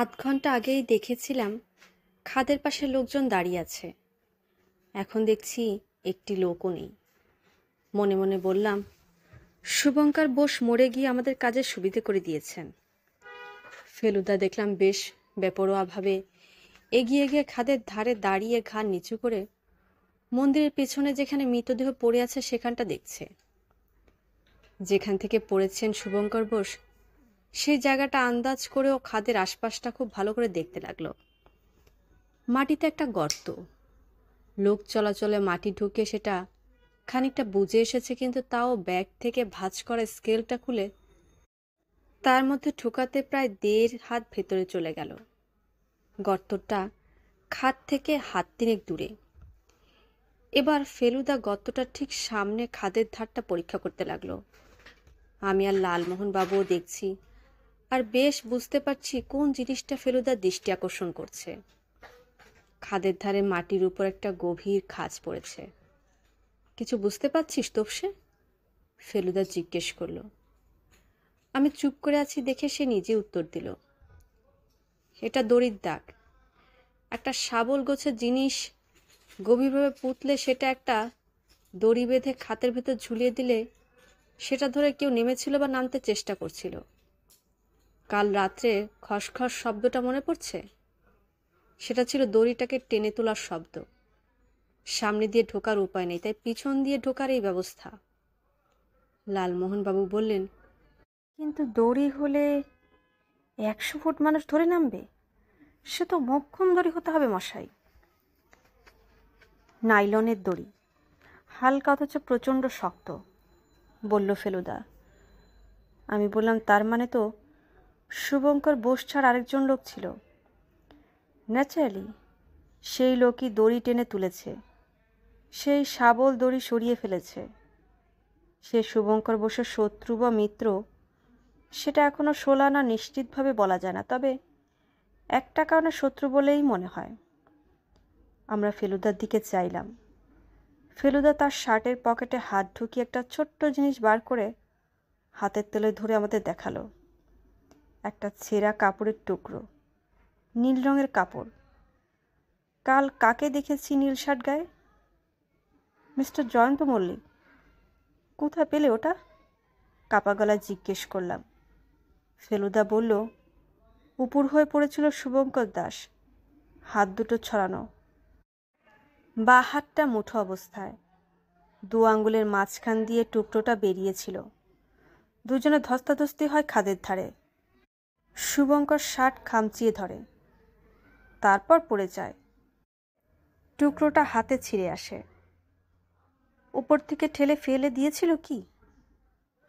আধ ঘন্টা আগেই দেখেছিলাম খাদের পাশে লোকজন দাঁড়িয়ে আছে এখন দেখছি একটি লোকও নেই মনে মনে বললাম শুভঙ্কর বোস মরে গিয়ে আমাদের কাজের সুবিধে করে দিয়েছেন ফেলুদা দেখলাম বেশ বেপরোয়াভাবে এগিয়ে গিয়ে খাদের ধারে দাঁড়িয়ে ঘাড় নিচু করে মন্দিরের পেছনে যেখানে মৃতদেহ পড়ে আছে সেখানটা দেখছে যেখান থেকে পড়েছেন শুভঙ্কর বোস সেই জায়গাটা আন্দাজ করে ও খাদের আশপাশটা খুব ভালো করে দেখতে লাগলো মাটিতে একটা গর্ত লোক চলাচলে মাটি ঢুকে সেটা খানিকটা বুঝে এসেছে কিন্তু তাও ব্যাগ থেকে ভাঁজ করা স্কেলটা খুলে তার মধ্যে ঠুকাতে প্রায় দেড় হাত ভেতরে চলে গেল গর্তটা খাত থেকে হাত তিনেক দূরে এবার ফেলুদা গর্তটা ঠিক সামনে খাদের ধারটা পরীক্ষা করতে লাগলো আমি আর লালমোহনবাবুও দেখছি আর বেশ বুঝতে পারছি কোন জিনিসটা ফেলুদা দৃষ্টি আকর্ষণ করছে খাদের ধারে মাটির উপর একটা গভীর খাজ পড়েছে কিছু বুঝতে পারছিস তোপসে ফেলুদা জিজ্ঞেস করলো আমি চুপ করে আছি দেখে সে নিজে উত্তর দিল এটা দড়ির দাগ একটা শাবল গোছের জিনিস গভীরভাবে পুতলে সেটা একটা দড়ি বেঁধে খাতের ভেতর ঝুলিয়ে দিলে সেটা ধরে কেউ নেমেছিল বা নামতে চেষ্টা করছিল কাল রাত্রে খসখস শব্দটা মনে পড়ছে সেটা ছিল দড়িটাকে টেনে তোলার শব্দ সামনে দিয়ে ঢোকার উপায় নেই তাই পিছন দিয়ে ঢোকার এই ব্যবস্থা লালমোহনবাবু বললেন কিন্তু দড়ি হলে একশো ফুট মানুষ ধরে নামবে সে তো মক্ষম দড়ি হতে হবে মশাই নাইলনের দড়ি হালকা অথচ প্রচণ্ড শক্ত বলল ফেলুদা আমি বললাম তার মানে তো শুভঙ্কর বোস ছাড় আরেকজন লোক ছিল ন্যাচারালি সেই লোকই দড়ি টেনে তুলেছে সেই শাবল দড়ি সরিয়ে ফেলেছে সে শুভঙ্কর বোসের শত্রু বা মিত্র সেটা এখনও শোলা না নিশ্চিতভাবে বলা যায় না তবে একটা কারণে শত্রু বলেই মনে হয় আমরা ফেলুদার দিকে চাইলাম ফেলুদা তার শার্টের পকেটে হাত ঢুকিয়ে একটা ছোট্ট জিনিস বার করে হাতের তেলে ধরে আমাদের দেখালো একটা ছেঁড়া কাপড়ের টুকরো নীল রঙের কাপড় কাল কাকে দেখেছি নীল শার্ট গায়ে মিস্টার জয়ন্ত মল্লিক কোথায় পেলে ওটা কাপা গলা জিজ্ঞেস করলাম ফেলুদা বলল উপর হয়ে পড়েছিল শুভঙ্কর দাস হাত দুটো ছড়ানো বা হাতটা মুঠো অবস্থায় দু আঙ্গুলের মাঝখান দিয়ে টুকরোটা বেরিয়েছিল দুজনে ধস্তাধস্তি হয় খাদের ধারে শুভঙ্কর শার্ট খামচিয়ে ধরে তারপর পড়ে যায় টুকরোটা হাতে ছিঁড়ে আসে উপর থেকে ঠেলে ফেলে দিয়েছিল কি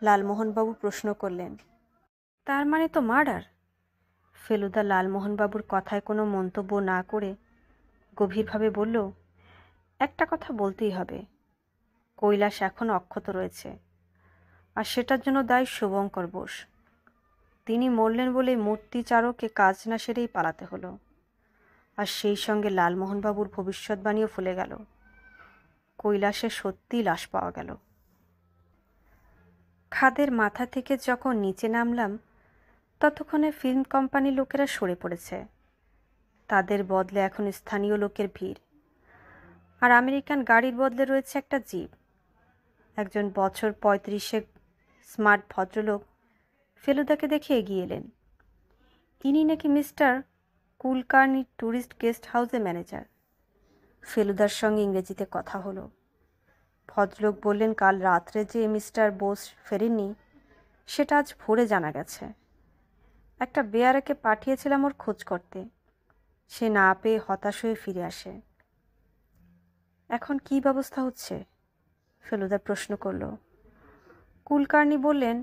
লালমোহনবাবু প্রশ্ন করলেন তার মানে তো মার্ডার ফেলুদা লালমোহনবাবুর কথায় কোনো মন্তব্য না করে গভীরভাবে বলল একটা কথা বলতেই হবে কৈলাস এখন অক্ষত রয়েছে আর সেটার জন্য দায়ী শুভঙ্কর বোস তিনি মরলেন বলে চারককে কাজ না সেরেই পালাতে হলো আর সেই সঙ্গে লালমোহনবাবুর ভবিষ্যৎবাণীও ফুলে গেল কৈলাসে সত্যিই লাশ পাওয়া গেল খাদের মাথা থেকে যখন নিচে নামলাম ততক্ষণে ফিল্ম কোম্পানির লোকেরা সরে পড়েছে তাদের বদলে এখন স্থানীয় লোকের ভিড় আর আমেরিকান গাড়ির বদলে রয়েছে একটা জীব একজন বছর পঁয়ত্রিশে স্মার্ট ভদ্রলোক ফেলুদাকে দেখে এগিয়ে এলেন ইনি নাকি মিস্টার কুলকার্নি ট্যুরিস্ট গেস্ট হাউসের ম্যানেজার ফেলুদার সঙ্গে ইংরেজিতে কথা হলো ভদ্রলোক বললেন কাল রাত্রে যে মিস্টার বোস ফেরেননি সেটা আজ ভোরে জানা গেছে একটা বেয়ারাকে পাঠিয়েছিলাম ওর খোঁজ করতে সে না পেয়ে হতাশ হয়ে ফিরে আসে এখন কি ব্যবস্থা হচ্ছে ফেলুদা প্রশ্ন করল কুলকার্নি বললেন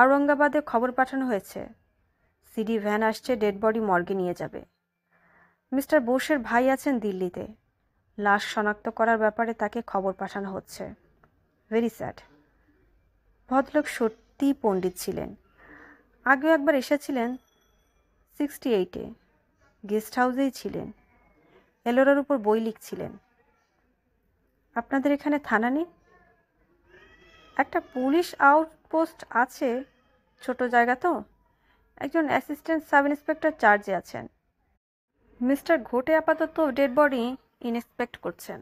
আওরঙ্গাবাদে খবর পাঠানো হয়েছে সিডি ভ্যান আসছে ডেড বডি মর্গে নিয়ে যাবে মিস্টার বোসের ভাই আছেন দিল্লিতে লাশ শনাক্ত করার ব্যাপারে তাকে খবর পাঠানো হচ্ছে ভেরি স্যাড ভদ্রলোক সত্যি পণ্ডিত ছিলেন আগেও একবার এসেছিলেন সিক্সটি এইটে গেস্ট হাউসেই ছিলেন এলোরার উপর বই লিখছিলেন আপনাদের এখানে থানা নেই একটা পুলিশ আউট পোস্ট আছে ছোট জায়গা তো একজন অ্যাসিস্ট্যান্ট সাব ইন্সপেক্টর চার্জে আছেন মিস্টার ঘোটে আপাতত ডেড বডি ইনস্পেক্ট করছেন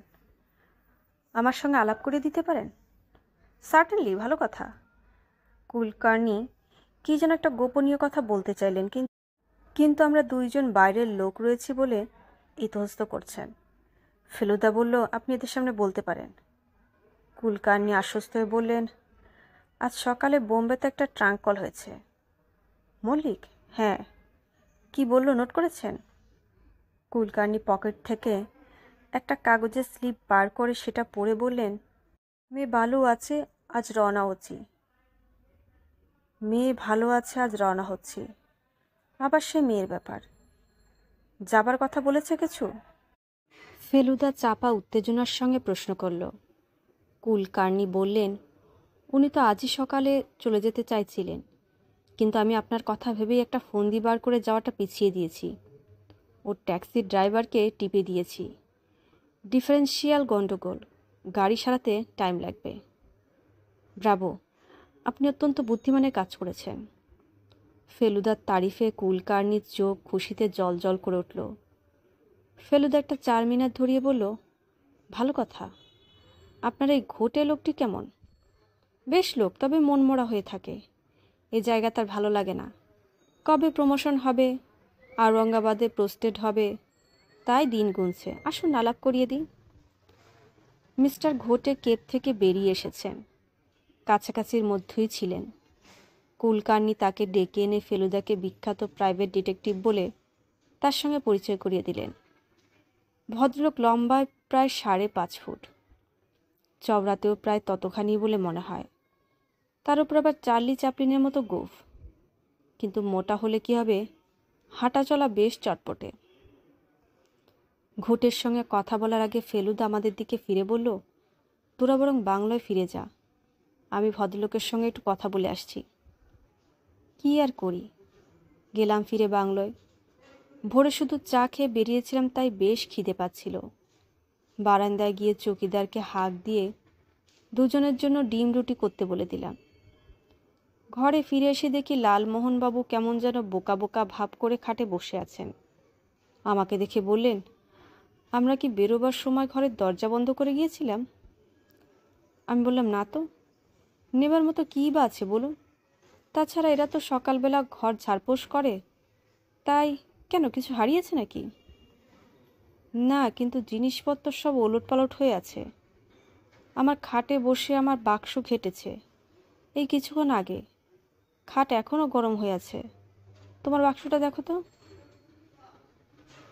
আমার সঙ্গে আলাপ করে দিতে পারেন সার্টেনলি ভালো কথা কুলকার্নি কী যেন একটা গোপনীয় কথা বলতে চাইলেন কিন্তু কিন্তু আমরা দুইজন বাইরের লোক রয়েছি বলে ইতহস্ত করছেন ফেলুদা বলল আপনি এদের সামনে বলতে পারেন কুলকার্নি আশ্বস্ত হয়ে বললেন আজ সকালে বোম্বেতে একটা ট্রাঙ্ক কল হয়েছে মল্লিক হ্যাঁ কি বলল নোট করেছেন কুলকার্নি পকেট থেকে একটা কাগজের স্লিপ বার করে সেটা পড়ে বললেন মেয়ে ভালো আছে আজ রওনা হচ্ছি মেয়ে ভালো আছে আজ রওনা হচ্ছি আবার সে মেয়ের ব্যাপার যাবার কথা বলেছে কিছু ফেলুদা চাপা উত্তেজনার সঙ্গে প্রশ্ন করল কুলকার্নি বললেন উনি তো আজই সকালে চলে যেতে চাইছিলেন কিন্তু আমি আপনার কথা ভেবেই একটা ফোন দিবার করে যাওয়াটা পিছিয়ে দিয়েছি ওর ট্যাক্সির ড্রাইভারকে টিপে দিয়েছি ডিফারেন্সিয়াল গণ্ডগোল গাড়ি সারাতে টাইম লাগবে ব্রাবো আপনি অত্যন্ত বুদ্ধিমানের কাজ করেছেন ফেলুদার তারিফে কুলকার্নির চোখ খুশিতে জল জল করে উঠল ফেলুদা একটা চার মিনার ধরিয়ে বলল ভালো কথা আপনার এই ঘোটে লোকটি কেমন বেশ লোক তবে মনমরা হয়ে থাকে এ জায়গা তার ভালো লাগে না কবে প্রমোশন হবে আওরঙ্গাবাদে প্রোস্টেড হবে তাই দিন গুনছে আসুন আলাপ করিয়ে দিই মিস্টার ঘোটে কেপ থেকে বেরিয়ে এসেছেন কাছাকাছির মধ্যেই ছিলেন কুলকার্নি তাকে ডেকে এনে ফেলুদাকে বিখ্যাত প্রাইভেট ডিটেকটিভ বলে তার সঙ্গে পরিচয় করিয়ে দিলেন ভদ্রলোক লম্বায় প্রায় সাড়ে পাঁচ ফুট চওড়াতেও প্রায় ততখানি বলে মনে হয় তার উপর আবার চার্লি চাপলিনের মতো গোফ কিন্তু মোটা হলে কি হবে হাঁটা চলা বেশ চটপটে ঘোটের সঙ্গে কথা বলার আগে ফেলুদা আমাদের দিকে ফিরে বলল তোরা বরং বাংলায় ফিরে যা আমি ভদ্রলোকের সঙ্গে একটু কথা বলে আসছি কি আর করি গেলাম ফিরে বাংলোয় ভোরে শুধু চা খেয়ে বেরিয়েছিলাম তাই বেশ খিদে পাচ্ছিল বারান্দায় গিয়ে চৌকিদারকে হাঁক দিয়ে দুজনের জন্য ডিম রুটি করতে বলে দিলাম ঘরে ফিরে এসে দেখি লালমোহনবাবু কেমন যেন বোকা বোকা ভাব করে খাটে বসে আছেন আমাকে দেখে বললেন আমরা কি বেরোবার সময় ঘরের দরজা বন্ধ করে গিয়েছিলাম আমি বললাম না তো নেবার মতো কী বা আছে বলুন তাছাড়া এরা তো সকালবেলা ঘর ঝাড়পোষ করে তাই কেন কিছু হারিয়েছে নাকি না কিন্তু জিনিসপত্র সব ওলট পালট হয়ে আছে আমার খাটে বসে আমার বাক্স ঘেটেছে এই কিছুক্ষণ আগে খাট এখনও গরম হয়ে আছে তোমার বাক্সটা দেখো তো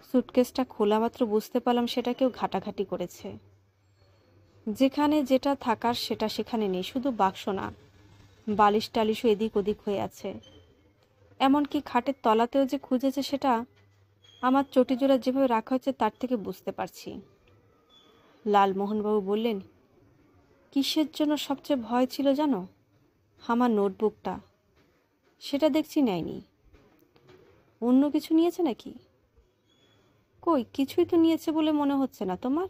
সুটকেসটা খোলা মাত্র বুঝতে পারলাম সেটা কেউ ঘাটাঘাটি করেছে যেখানে যেটা থাকার সেটা সেখানে নেই শুধু বাক্স না বালিশ টালিশও এদিক ওদিক হয়ে আছে এমনকি খাটের তলাতেও যে খুঁজেছে সেটা আমার চটিজোড়া যেভাবে রাখা হয়েছে তার থেকে বুঝতে পারছি লালমোহনবাবু বললেন কিসের জন্য সবচেয়ে ভয় ছিল জানো আমার নোটবুকটা সেটা দেখছি নেয়নি অন্য কিছু নিয়েছে নাকি কই কিছুই তো নিয়েছে বলে মনে হচ্ছে না তোমার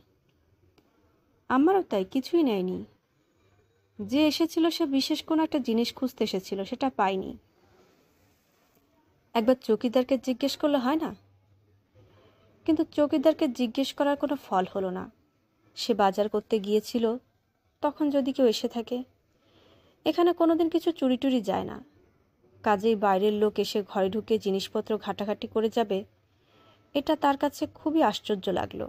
আমারও তাই কিছুই নেয়নি যে এসেছিল সে বিশেষ কোনো একটা জিনিস খুঁজতে এসেছিল সেটা পাইনি একবার চৌকিদারকে জিজ্ঞেস করলে হয় না কিন্তু চৌকিদারকে জিজ্ঞেস করার কোনো ফল হলো না সে বাজার করতে গিয়েছিল তখন যদি কেউ এসে থাকে এখানে কোনোদিন কিছু চুরি টুরি যায় না কাজেই বাইরের লোক এসে ঘরে ঢুকে জিনিসপত্র ঘাটাঘাটি করে যাবে এটা তার কাছে খুবই আশ্চর্য লাগলো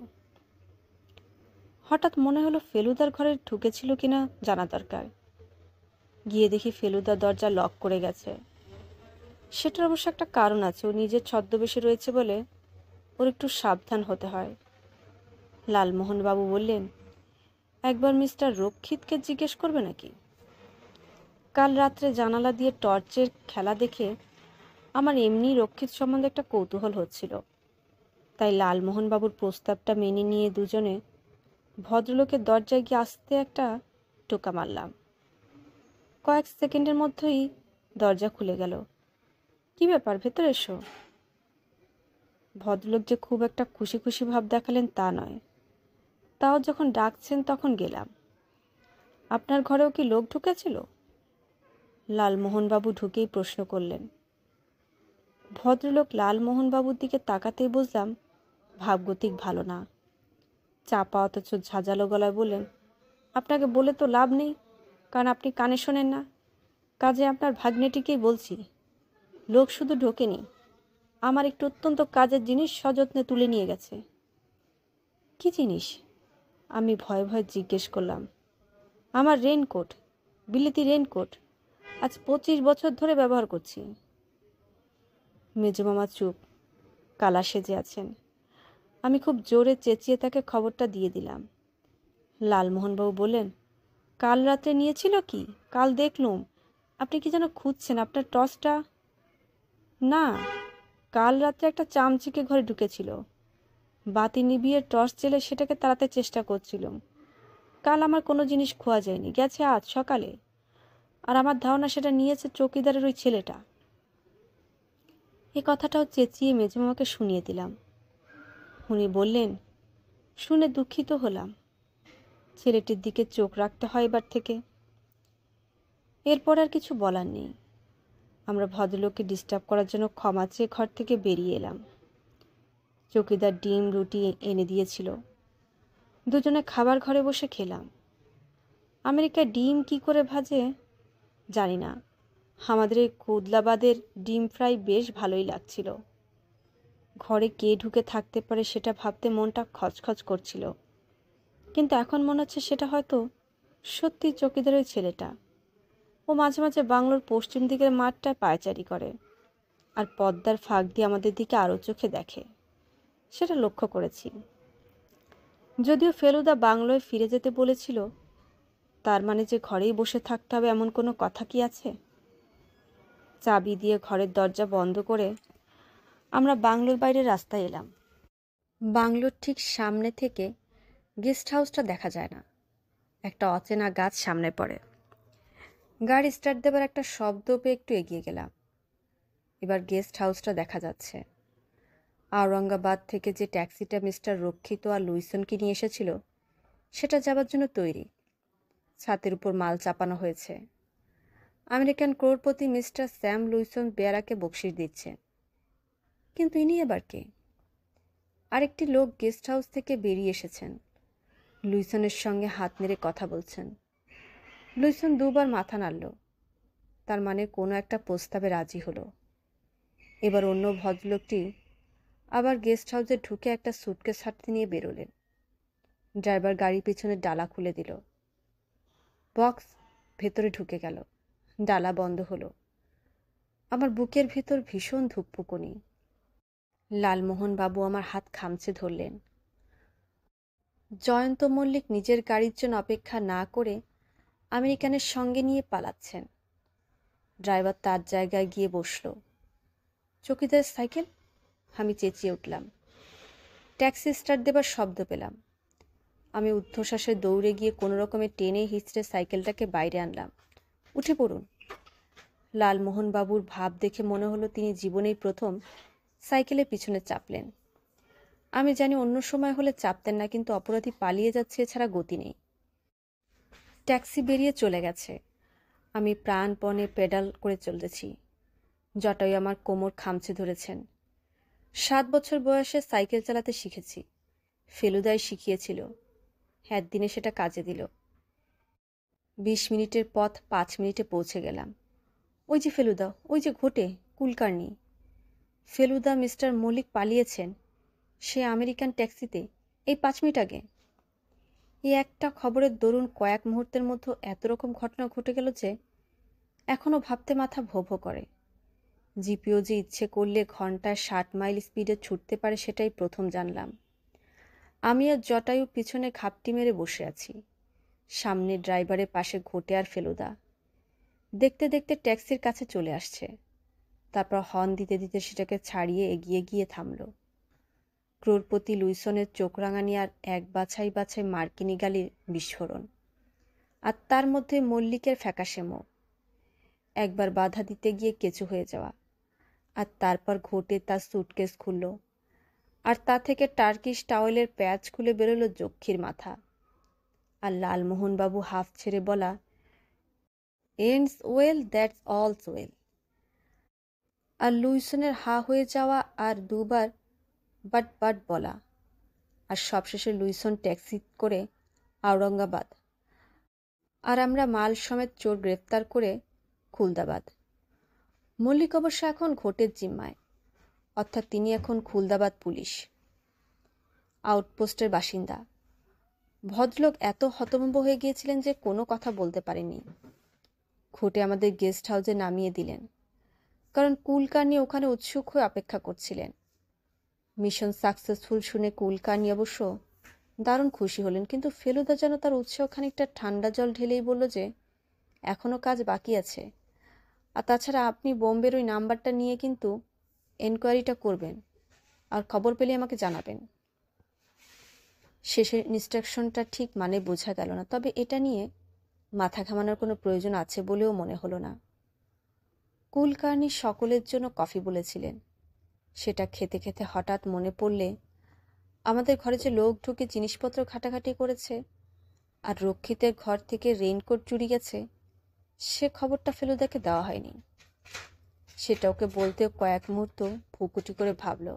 হঠাৎ মনে হলো ফেলুদার ঘরে ঢুকেছিল কিনা জানা দরকার গিয়ে দেখি ফেলুদা দরজা লক করে গেছে সেটার অবশ্য একটা কারণ আছে ও নিজের ছদ্মবেশে রয়েছে বলে ওর একটু সাবধান হতে হয় লালমোহনবাবু বললেন একবার মিস্টার রক্ষিতকে জিজ্ঞেস করবে নাকি কাল রাত্রে জানালা দিয়ে টর্চের খেলা দেখে আমার এমনি রক্ষিত সম্বন্ধে একটা কৌতূহল হচ্ছিল তাই লালমোহনবাবুর প্রস্তাবটা মেনে নিয়ে দুজনে ভদ্রলোকের দরজায় গিয়ে আসতে একটা টোকা মারলাম কয়েক সেকেন্ডের মধ্যেই দরজা খুলে গেল কি ব্যাপার ভেতর এসো ভদ্রলোক যে খুব একটা খুশি খুশি ভাব দেখালেন তা নয় তাও যখন ডাকছেন তখন গেলাম আপনার ঘরেও কি লোক ঢুকেছিল লালমোহনবাবু ঢুকেই প্রশ্ন করলেন ভদ্রলোক লালমোহনবাবুর দিকে তাকাতেই বুঝলাম ভাবগতিক ভালো না চাপা অথচ ঝাঁঝালো গলায় বললেন আপনাকে বলে তো লাভ নেই কারণ আপনি কানে শোনেন না কাজে আপনার ভাগ্নেটিকেই বলছি লোক শুধু ঢোকেনি আমার একটু অত্যন্ত কাজের জিনিস সযত্নে তুলে নিয়ে গেছে কি জিনিস আমি ভয়ে ভয়ে জিজ্ঞেস করলাম আমার রেনকোট বিলেতি রেনকোট আজ পঁচিশ বছর ধরে ব্যবহার করছি মেজমামা চুপ কালা সেজে আছেন আমি খুব জোরে চেঁচিয়ে তাকে খবরটা দিয়ে দিলাম লালমোহনবাবু বললেন কাল রাতে নিয়েছিল কি কাল দেখলুম আপনি কি যেন খুঁজছেন আপনার টসটা না কাল রাতে একটা চামচিকে ঘরে ঢুকেছিল বাতি নিবিয়ে টর্চ জেলে সেটাকে তাড়াতে চেষ্টা করছিলাম কাল আমার কোনো জিনিস খোয়া যায়নি গেছে আজ সকালে আর আমার ধারণা সেটা নিয়েছে চৌকিদারের ওই ছেলেটা এ কথাটাও চেঁচিয়ে মেজমামাকে শুনিয়ে দিলাম উনি বললেন শুনে দুঃখিত হলাম ছেলেটির দিকে চোখ রাখতে হয় এবার থেকে এরপর আর কিছু বলার নেই আমরা ভদ্রলোককে ডিস্টার্ব করার জন্য ক্ষমা চেয়ে ঘর থেকে বেরিয়ে এলাম চৌকিদার ডিম রুটি এনে দিয়েছিল দুজনে খাবার ঘরে বসে খেলাম আমেরিকা ডিম কি করে ভাজে জানি না আমাদের এই কোদলাবাদের ডিম ফ্রাই বেশ ভালোই লাগছিল ঘরে কে ঢুকে থাকতে পারে সেটা ভাবতে মনটা খচখচ করছিল কিন্তু এখন মনে হচ্ছে সেটা হয়তো সত্যি চকিদারের ওই ছেলেটা ও মাঝে মাঝে বাংলোর পশ্চিম দিকের মাঠটায় পায়চারি করে আর পদ্মার ফাঁক দিয়ে আমাদের দিকে আরও চোখে দেখে সেটা লক্ষ্য করেছি যদিও ফেলুদা বাংলোয় ফিরে যেতে বলেছিল তার মানে যে ঘরেই বসে থাকতে হবে এমন কোনো কথা কি আছে চাবি দিয়ে ঘরের দরজা বন্ধ করে আমরা বাংলোর বাইরে রাস্তায় এলাম বাংলোর ঠিক সামনে থেকে গেস্ট হাউসটা দেখা যায় না একটা অচেনা গাছ সামনে পড়ে গাড়ি স্টার্ট দেবার একটা শব্দ পেয়ে একটু এগিয়ে গেলাম এবার গেস্ট হাউসটা দেখা যাচ্ছে আওরঙ্গাবাদ থেকে যে ট্যাক্সিটা মিস্টার রক্ষিত আর লুইসনকে নিয়ে এসেছিল সেটা যাবার জন্য তৈরি ছাতের উপর মাল চাপানো হয়েছে আমেরিকান করোড়পতি মিস্টার স্যাম লুইসন বেয়ারাকে বকশিস দিচ্ছে কিন্তু ইনি আবার কে আরেকটি লোক গেস্ট হাউস থেকে বেরিয়ে এসেছেন লুইসনের সঙ্গে হাত নেড়ে কথা বলছেন লুইসন দুবার মাথা নাড়ল তার মানে কোনো একটা প্রস্তাবে রাজি হলো এবার অন্য ভদ্রলোকটি আবার গেস্ট হাউসে ঢুকে একটা সুটকেস ছাড়তে নিয়ে বেরোলেন ড্রাইভার গাড়ি পিছনে ডালা খুলে দিল বক্স ভেতরে ঢুকে গেল ডালা বন্ধ হলো আমার বুকের ভেতর ভীষণ ধুকপুকুনি লালমোহনবাবু আমার হাত খামছে ধরলেন জয়ন্ত মল্লিক নিজের গাড়ির জন্য অপেক্ষা না করে আমেরিকানের সঙ্গে নিয়ে পালাচ্ছেন ড্রাইভার তার জায়গায় গিয়ে বসল চকিদার সাইকেল আমি চেঁচিয়ে উঠলাম ট্যাক্সি স্টার্ট দেবার শব্দ পেলাম আমি ঊর্ধ্বশ্বাসে দৌড়ে গিয়ে কোনো রকমে টেনে হিঁচড়ে সাইকেলটাকে বাইরে আনলাম উঠে পড়ুন লালমোহনবাবুর ভাব দেখে মনে হলো তিনি জীবনেই প্রথম সাইকেলে পিছনে চাপলেন আমি জানি অন্য সময় হলে চাপতেন না কিন্তু অপরাধী পালিয়ে যাচ্ছে এছাড়া গতি নেই ট্যাক্সি বেরিয়ে চলে গেছে আমি প্রাণপণে পেডাল করে চলতেছি জটাই আমার কোমর খামচে ধরেছেন সাত বছর বয়সে সাইকেল চালাতে শিখেছি ফেলুদাই শিখিয়েছিল হ্যাঁ দিনে সেটা কাজে দিল বিশ মিনিটের পথ পাঁচ মিনিটে পৌঁছে গেলাম ওই যে ফেলুদা ওই যে ঘটে কুলকার্নি ফেলুদা মিস্টার মল্লিক পালিয়েছেন সে আমেরিকান ট্যাক্সিতে এই পাঁচ মিনিট আগে এই একটা খবরের দরুন কয়েক মুহূর্তের মধ্যে এত রকম ঘটনা ঘটে গেল যে এখনও ভাবতে মাথা ভো ভো করে জিপিও যে ইচ্ছে করলে ঘন্টায় ষাট মাইল স্পিডে ছুটতে পারে সেটাই প্রথম জানলাম আমি আর জটায়ু পিছনে ঘাপটি মেরে বসে আছি সামনে ড্রাইভারের পাশে ঘটে আর ফেলুদা দেখতে দেখতে ট্যাক্সির কাছে চলে আসছে তারপর হর্ন দিতে দিতে সেটাকে ছাড়িয়ে এগিয়ে গিয়ে থামল ক্রোরপতি লুইসনের চোখ রাঙানি আর এক বাছাই বাছাই মার্কিনি গালির বিস্ফোরণ আর তার মধ্যে মল্লিকের ফ্যাকাশে মুখ একবার বাধা দিতে গিয়ে কেঁচু হয়ে যাওয়া আর তারপর ঘটে তার সুটকেস খুলল আর তা থেকে টার্কিশ টাওয়েলের প্যাচ খুলে বেরোলো যক্ষীর মাথা আর লালমোহনবাবু হাফ ছেড়ে বলা ends well that's all's well আর লুইসনের হা হয়ে যাওয়া আর দুবার বাট বাট বলা আর সবশেষে লুইসন ট্যাক্সি করে আওরঙ্গাবাদ আর আমরা মাল সমেত চোর গ্রেফতার করে খুলদাবাদ মল্লিক অবশ্য এখন ঘোটের জিম্মায় অর্থাৎ তিনি এখন খুলদাবাদ পুলিশ আউটপোস্টের বাসিন্দা ভদ্রলোক এত হতম্ব হয়ে গিয়েছিলেন যে কোনো কথা বলতে পারেননি খুঁটে আমাদের গেস্ট হাউসে নামিয়ে দিলেন কারণ কুলকার্নি ওখানে উৎসুক হয়ে অপেক্ষা করছিলেন মিশন সাকসেসফুল শুনে কুলকার্নি অবশ্য দারুণ খুশি হলেন কিন্তু ফেলুদা যেন তার উৎসাহ খানিকটা ঠান্ডা জল ঢেলেই বলল যে এখনও কাজ বাকি আছে আর তাছাড়া আপনি বোম্বের ওই নাম্বারটা নিয়ে কিন্তু এনকোয়ারিটা করবেন আর খবর পেলে আমাকে জানাবেন শেষের ইনস্ট্রাকশনটা ঠিক মানে বোঝা গেল না তবে এটা নিয়ে মাথা ঘামানোর কোনো প্রয়োজন আছে বলেও মনে হলো না কুলকার্নি সকলের জন্য কফি বলেছিলেন সেটা খেতে খেতে হঠাৎ মনে পড়লে আমাদের ঘরে যে লোক ঢুকে জিনিসপত্র ঘাটাঘাটি করেছে আর রক্ষিতের ঘর থেকে রেইনকোট চুরি গেছে সে খবরটা ফেলুদাকে দেওয়া হয়নি সেটা ওকে বলতে কয়েক মুহূর্ত ভুকুটি করে ভাবল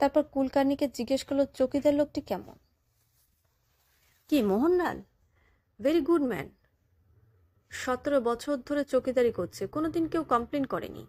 তারপর কুলকার্নিকে জিজ্ঞেস করলো চকিদার লোকটি কেমন কি মোহনলাল ভেরি গুড ম্যান সতেরো বছর ধরে চকিদারি করছে কোনোদিন কেউ কমপ্লেন করেনি